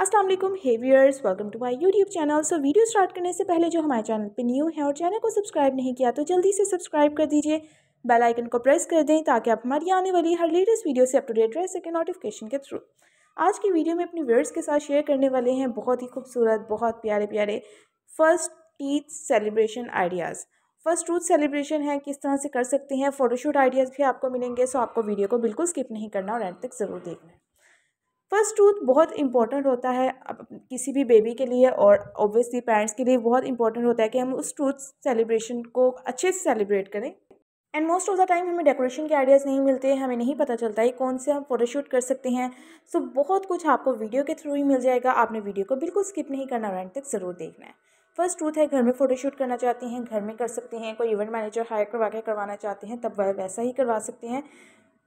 अस्सलाम वालेकुम hey viewers welcome to my YouTube channel so video start करने से पहले जो हमारे चैनल पे न्यू है और चैनल को सब्सक्राइब नहीं किया तो जल्दी से सब्सक्राइब कर दीजिए बेल आइकन को प्रेस कर दें ताकि आप हमारी आने वाली हर लेटेस्ट वीडियो से अप रह सकें नोटिफिकेशन के थ्रू आज की वीडियो में अपने व्यूअर्स के साथ शेयर करने वाले हैं बहुत ही खूबसूरत बहुत प्यारे प्यारे first teeth celebration ideas first tooth celebration है किस तरह से कर सकते हैं फ़ोटोशूट आइडियाज़ भी आपको मिलेंगे सो आपको वीडियो को बिल्कुल स्किप नहीं करना और एंड तक ज़रूर देखना फर्स्ट टूथ बहुत इंपॉर्टेंट होता है किसी भी बेबी के लिए और ऑब्वियसली पेरेंट्स के लिए बहुत इंपॉर्टेंट होता है कि हम उस टूथ सेलिब्रेशन को अच्छे से सेलिब्रेट करें and most of the time हमें डेकोरेशन के आइडियाज़ नहीं मिलते हमें नहीं पता चलता है कौन से हम फोटोशूट कर सकते हैं सो so, बहुत कुछ आपको वीडियो के थ्रू ही मिल जाएगा आपने वीडियो को बिल्कुल स्किप नहीं करना वैंड तक ज़रूर देखना है फर्स्ट ट्रूथ है घर में फोटोशूट करना चाहते हैं घर में कर सकते हैं कोई इवेंट मैनेजर हायर करवा के करवाना चाहते हैं तब वह वैसा ही करवा सकते हैं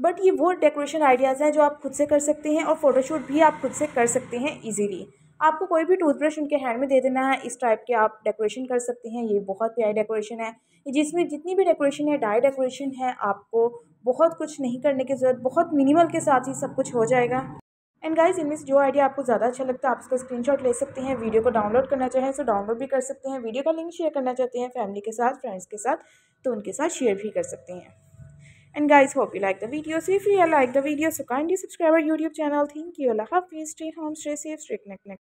बट ये वो डेकोरेशन आइडियाज़ हैं जो आप खुद से कर सकते हैं और फ़ोटोशूट भी आप खुद से कर सकते हैं ईजीली आपको कोई भी टूथब्रश उनके हैंड में दे देना है इस टाइप के आप डेकोरेशन कर सकते हैं ये बहुत प्यारी डेकोरेशन है जिसमें जितनी भी डेकोरेशन है डाई डेकोरेशन है आपको बहुत कुछ नहीं करने की ज़रूरत बहुत मिनिमल के साथ ही सब कुछ हो जाएगा एंड गाइज इनमें से जो आइडिया आपको ज़्यादा अच्छा लगता है आप उसका स्क्रीनशॉट ले सकते हैं वीडियो को डाउनलोड करना चाहें तो डाउनलोड भी कर सकते हैं वीडियो का लिंक शेयर करना चाहते हैं फैमिली के साथ फ्रेंड्स के साथ तो उनके साथ शेयर भी कर सकते हैं And guys, hope you like the video. So if you like the video, so kindly subscribe our YouTube channel. Thank you. Allah Hafiz. Stay home, stay safe, stay connected.